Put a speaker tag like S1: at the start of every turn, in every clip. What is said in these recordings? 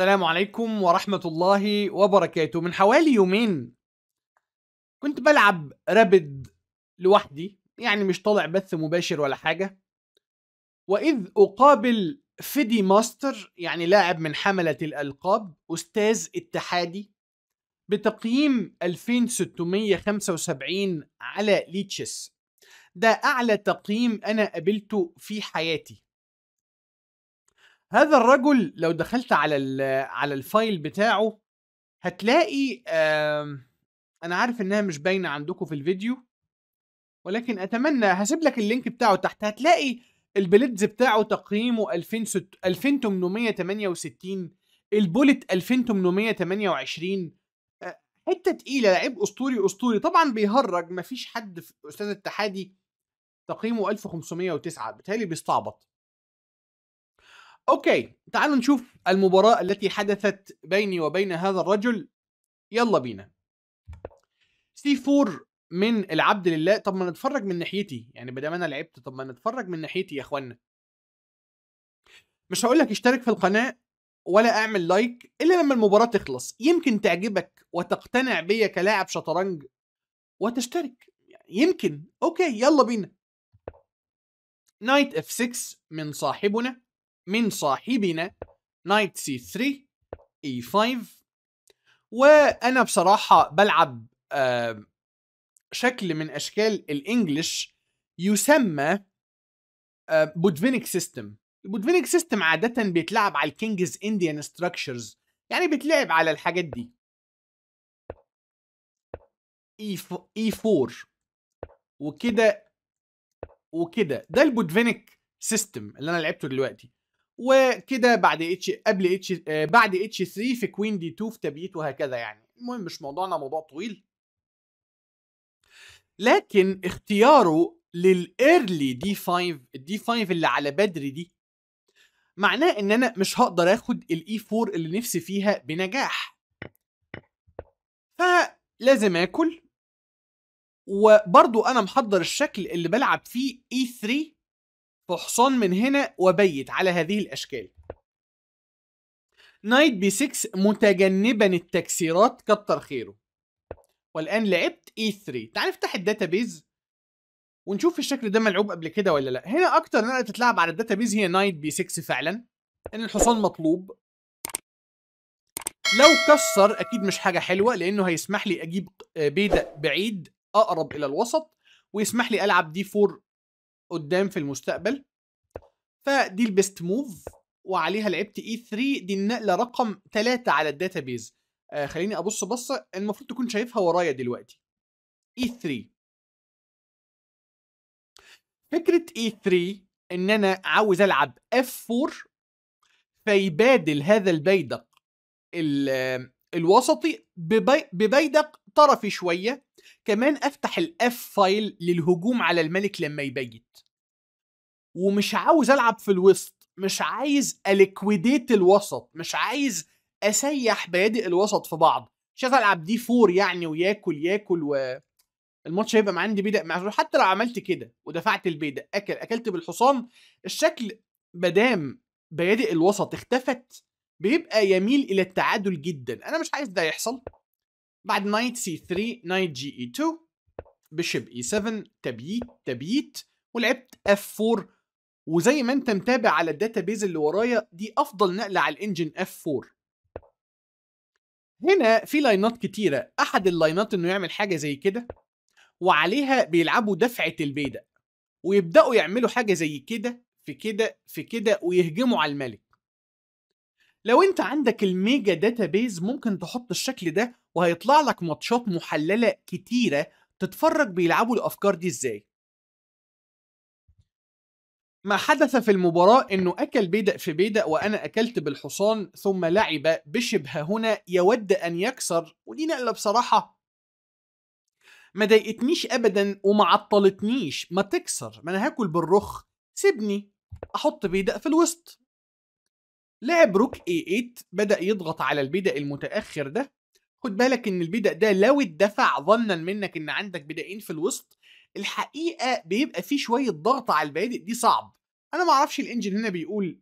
S1: السلام عليكم ورحمة الله وبركاته من حوالي يومين كنت بلعب رابد لوحدي يعني مش طالع بث مباشر ولا حاجة وإذ أقابل فيدي ماستر يعني لاعب من حملة الألقاب أستاذ اتحادي بتقييم 2675 على ليتشس ده أعلى تقييم أنا قابلته في حياتي هذا الرجل لو دخلت على على الفايل بتاعه هتلاقي انا عارف انها مش باينه عندكم في الفيديو ولكن اتمنى هسيب لك اللينك بتاعه تحت هتلاقي البليدز بتاعه تقييمه 2868 البوليت 2828 حته تقيله لعيب اسطوري اسطوري طبعا بيهرج مفيش حد في استاذ اتحادي تقييمه 1509 بتهيألي بيستعبط اوكي تعالوا نشوف المباراة التي حدثت بيني وبين هذا الرجل يلا بينا سي 4 من العبد لله طب ما نتفرج من ناحيتي يعني بدل ما انا لعبت طب ما نتفرج من ناحيتي يا اخوانا مش هقول لك اشترك في القناه ولا اعمل لايك الا لما المباراه تخلص يمكن تعجبك وتقتنع بيا كلاعب شطرنج وتشترك يمكن اوكي يلا بينا نايت اف 6 من صاحبنا من صاحبنا نايت سي 3 اي 5 وانا بصراحه بلعب شكل من اشكال الانجليش يسمى بودفينك بودفينيك سيستم البودفينيك سيستم عاده بيتلعب على الكينجز انديان ستراكشرز يعني بيتلعب على الحاجات دي اي اي 4 وكده وكده ده البودفينيك سيستم اللي انا لعبته دلوقتي وكده بعد اتش قبل اتش آه، بعد اتش 3 في كوين دي 2 في تبييت وهكذا يعني المهم مش موضوعنا موضوع طويل لكن اختياره للايرلي دي 5 الدي 5 اللي على بدري دي معناه ان انا مش هقدر اخد الاي 4 e اللي نفسي فيها بنجاح فلازم اكل وبرضو انا محضر الشكل اللي بلعب فيه اي e 3 فحصان من هنا وبيت على هذه الأشكال نايت بي 6 متجنبا التكسيرات كتر خيره والآن لعبت اي e 3 تعال افتح الداتابيز ونشوف الشكل ده ملعوب قبل كده ولا لا هنا اكتر نقله تتلعب على الداتابيز هي نايت بي 6 فعلا ان الحصان مطلوب لو كسر اكيد مش حاجه حلوه لانه هيسمح لي اجيب آه، بيدق بعيد اقرب الى الوسط ويسمح لي العب دي 4 قدام في المستقبل فدي البيست موف وعليها لعبت اي e 3 دي النقله رقم 3 على بيز آه خليني ابص بصه المفروض تكون شايفها ورايا دلوقتي اي e 3 فكره اي e 3 ان انا عاوز العب اف 4 فيبادل هذا البيدق آه، الوسطي ببيدق طرفي شويه كمان افتح الاف فايل للهجوم على الملك لما يبيت ومش عاوز العب في الوسط مش عايز الكويديت الوسط مش عايز اسيح بادئ الوسط في بعض مش عايز العب دي فور يعني وياكل ياكل و الماتش هيبقى مع عندي بيدق معزول حتى لو عملت كده ودفعت البيدق اكل اكلت بالحصان الشكل مدام بيادق الوسط اختفت بيبقى يميل الى التعادل جدا انا مش عايز ده يحصل بعد نايت سي 3 نايت جي اي 2 بشب اي 7 تبييت تبييت ولعبت اف 4 وزي ما انت متابع على الداتا بيز اللي ورايا دي افضل نقله على الانجن اف 4 هنا في لاينات كتيره احد اللاينات انه يعمل حاجه زي كده وعليها بيلعبوا دفعه البيدق ويبداوا يعملوا حاجه زي كده في كده في كده ويهجموا على الملك لو انت عندك الميجا داتا بيز ممكن تحط الشكل ده وهيطلع لك ماتشات محللة كتيرة تتفرج بيلعبوا الافكار دي ازاي ما حدث في المباراة انه اكل بيدق في بيدق وانا اكلت بالحصان ثم لعب بشبه هنا يود ان يكسر ودي نقلة بصراحة ما ضايقتنيش ابدا وما عطلتنيش ما تكسر ما انا هاكل بالرخ سيبني احط بيدق في الوسط لعب روك اي 8 بدا يضغط على البدا المتاخر ده خد بالك ان البدا ده لو اتدفع ظنا منك ان عندك بدائين في الوسط الحقيقه بيبقى فيه شويه ضغط على البادئ دي صعب انا ما اعرفش الانجن هنا بيقول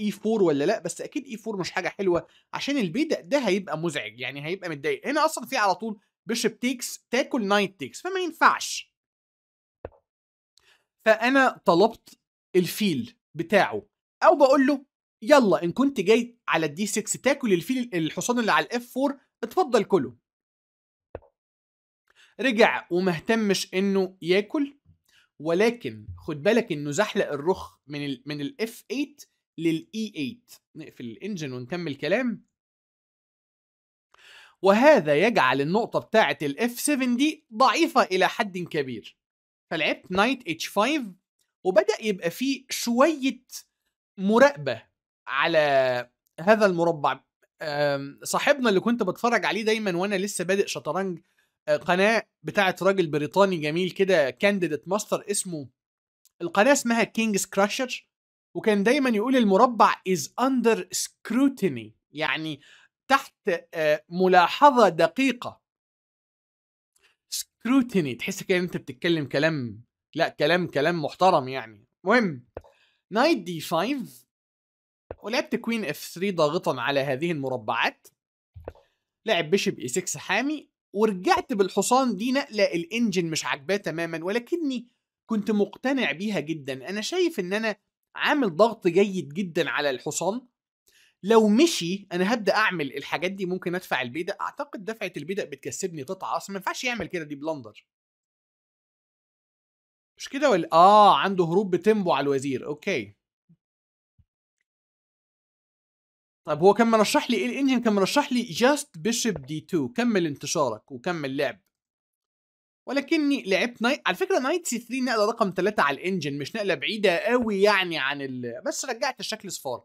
S1: اي e 4 ولا لا بس اكيد اي e 4 مش حاجه حلوه عشان البيدا ده هيبقى مزعج يعني هيبقى متضايق هنا اصلا في على طول بيشب تيكس تاكل نايت تيكس فما ينفعش فانا طلبت الفيل بتاعه او بقول له يلا ان كنت جاي على الدي 6 تاكل الفيل الحصان اللي على الاف 4 اتفضل كله رجع وما اهتمش انه ياكل ولكن خد بالك انه زحلق الرخ من ال من الاف 8 للاي 8 نقفل الانجن ونكمل كلام وهذا يجعل النقطة بتاعة f 7 دي ضعيفة إلى حد كبير فلعبت نايت h 5 وبدأ يبقى فيه شوية مراقبة على هذا المربع صاحبنا اللي كنت بتفرج عليه دايما وانا لسه بادئ شطرنج آه، قناه بتاعه راجل بريطاني جميل كده كانديديت ماستر اسمه القناه اسمها كينجز كراشر وكان دايما يقول المربع از اندر سكروتيني يعني تحت آه، ملاحظه دقيقه سكروتيني تحس كده انت بتتكلم كلام لا كلام كلام محترم يعني مهم نايت دي 5 ولعبت كوين اف 3 ضاغطا على هذه المربعات لعب بيشب اي 6 حامي ورجعت بالحصان دي نقله الانجن مش عاجباه تماما ولكني كنت مقتنع بيها جدا انا شايف ان انا عامل ضغط جيد جدا على الحصان لو مشي انا هبدا اعمل الحاجات دي ممكن ادفع البيدق اعتقد دفعه البيدق بتكسبني قطعه اصلا ما ينفعش يعمل كده دي بلندر مش كده ولا اه عنده هروب بتمبو على الوزير اوكي طيب هو كان مرشح لي ايه الانجن كان مرشح لي جاست بيشب دي 2 كمل انتشارك وكمل لعب ولكني لعبت نايت على فكره نايت سي 3 نقله رقم 3 على الانجن مش نقله بعيده قوي يعني عن ال... بس رجعت الشكل صفار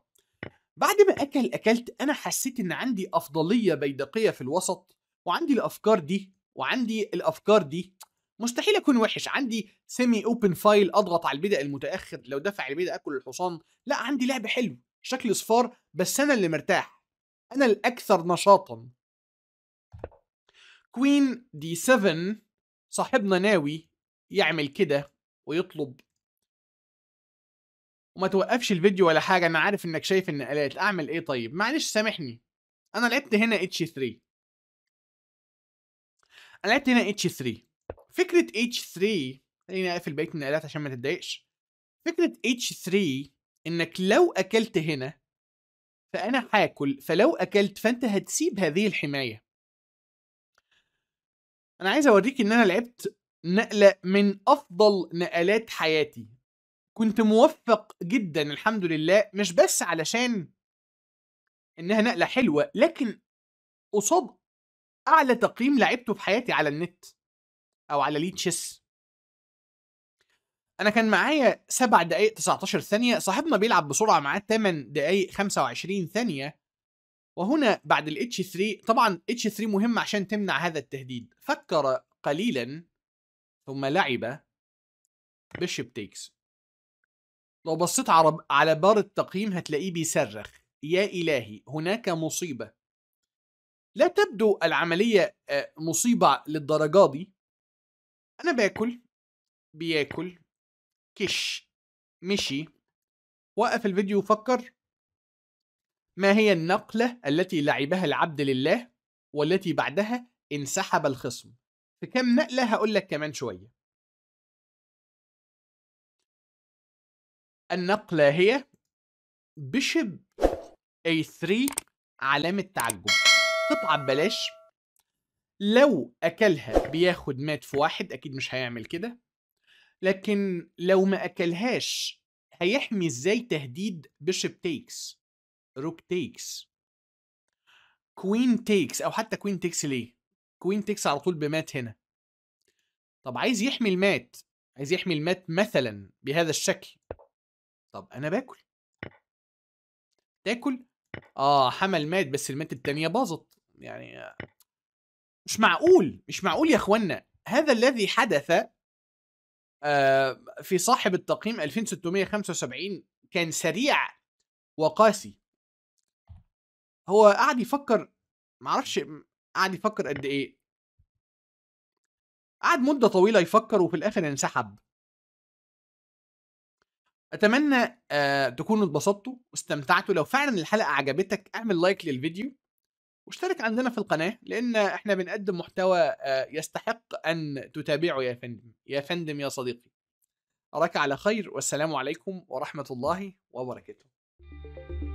S1: بعد ما اكل اكلت انا حسيت ان عندي افضليه بيدقيه في الوسط وعندي الافكار دي وعندي الافكار دي مستحيل اكون وحش عندي سيمي اوبن فايل اضغط على البدء المتاخر لو دفع البدء اكل الحصان لا عندي لعب حلو شكل صفار بس انا اللي مرتاح انا الاكثر نشاطا كوين دي 7 صاحبنا ناوي يعمل كده ويطلب وما توقفش الفيديو ولا حاجه انا عارف انك شايف ان النقلات اعمل ايه طيب معلش سامحني انا لعبت هنا اتش 3 انا لعبت هنا اتش 3 فكره اتش 3 خليني اقفل من النقلات عشان ما تتضايقش فكره اتش 3 انك لو اكلت هنا فانا هاكل فلو اكلت فانت هتسيب هذه الحمايه انا عايز اوريك ان انا لعبت نقله من افضل نقلات حياتي كنت موفق جدا الحمد لله مش بس علشان انها نقله حلوه لكن قصاد اعلى تقييم لعبته في حياتي على النت او على ليتشس انا كان معايا 7 دقائق 19 ثانيه صاحبنا بيلعب بسرعه معاه 8 دقائق 25 ثانيه وهنا بعد ال H3 طبعا H3 مهم عشان تمنع هذا التهديد فكر قليلا ثم لعب بيشب تيكس لو بصيت على بار التقييم هتلاقيه بيصرخ يا إلهي هناك مصيبة لا تبدو العملية آه، مصيبة للدرجة دي أنا باكل بياكل كش مشي وقف الفيديو وفكر ما هي النقلة التي لعبها العبد لله والتي بعدها انسحب الخصم في كام نقلة هقول لك كمان شوية النقلة هي بشب A3 علامة تعجب قطعة ببلاش لو أكلها بياخد مات في واحد أكيد مش هيعمل كده لكن لو ما اكلهاش هيحمي ازاي تهديد بيشب تيكس روك تيكس كوين تيكس او حتى كوين تيكس ليه كوين تيكس على طول بمات هنا طب عايز يحمي المات عايز يحمي المات مثلا بهذا الشكل طب انا باكل تاكل اه حمل مات بس المات التانية باظت يعني مش معقول مش معقول يا اخوانا هذا الذي حدث آه، في صاحب التقييم 2675 كان سريع وقاسي هو قاعد يفكر معرفش قاعد يفكر قد ايه قعد مده طويله يفكر وفي الاخر انسحب اتمنى آه، تكونوا اتبسطتوا واستمتعتوا لو فعلا الحلقه عجبتك اعمل لايك للفيديو واشترك عندنا في القناه لان احنا بنقدم محتوى آه، يستحق ان تتابعه يا فندم يا فندم يا صديقي اراك على خير والسلام عليكم ورحمه الله وبركاته